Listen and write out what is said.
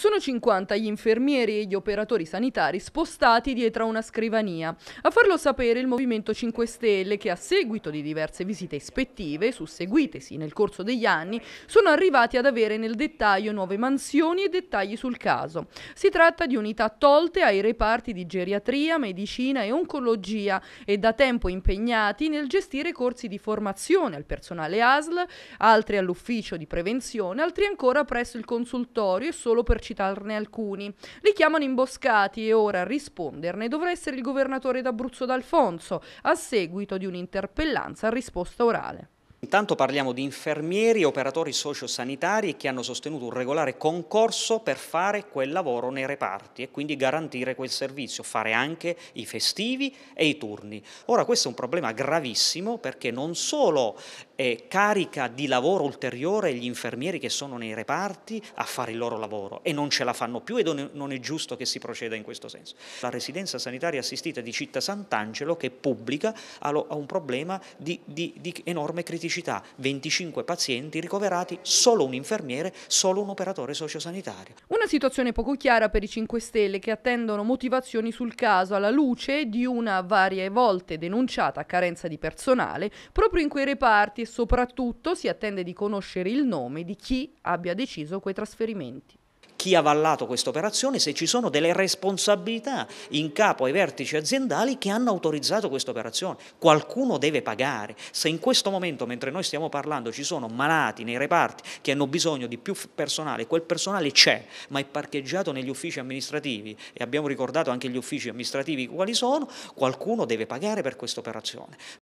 Sono 50 gli infermieri e gli operatori sanitari spostati dietro a una scrivania. A farlo sapere il Movimento 5 Stelle che a seguito di diverse visite ispettive, susseguitesi nel corso degli anni, sono arrivati ad avere nel dettaglio nuove mansioni e dettagli sul caso. Si tratta di unità tolte ai reparti di geriatria, medicina e oncologia e da tempo impegnati nel gestire corsi di formazione al personale ASL, altri all'ufficio di prevenzione, altri ancora presso il consultorio e solo per citarne alcuni. Li chiamano imboscati e ora a risponderne dovrà essere il governatore d'Abruzzo D'Alfonso, a seguito di un'interpellanza a risposta orale. Intanto parliamo di infermieri e operatori sociosanitari che hanno sostenuto un regolare concorso per fare quel lavoro nei reparti e quindi garantire quel servizio, fare anche i festivi e i turni. Ora questo è un problema gravissimo perché non solo eh, carica di lavoro ulteriore gli infermieri che sono nei reparti a fare il loro lavoro e non ce la fanno più e non è giusto che si proceda in questo senso. La residenza sanitaria assistita di Città Sant'Angelo che pubblica ha un problema di, di, di enorme criticità criticità 25 pazienti ricoverati, solo un infermiere, solo un operatore sociosanitario. Una situazione poco chiara per i 5 Stelle che attendono motivazioni sul caso alla luce di una varie volte denunciata carenza di personale proprio in quei reparti e soprattutto si attende di conoscere il nome di chi abbia deciso quei trasferimenti chi ha avallato questa operazione, se ci sono delle responsabilità in capo ai vertici aziendali che hanno autorizzato questa operazione. Qualcuno deve pagare. Se in questo momento, mentre noi stiamo parlando, ci sono malati nei reparti che hanno bisogno di più personale, quel personale c'è, ma è parcheggiato negli uffici amministrativi e abbiamo ricordato anche gli uffici amministrativi quali sono, qualcuno deve pagare per questa operazione.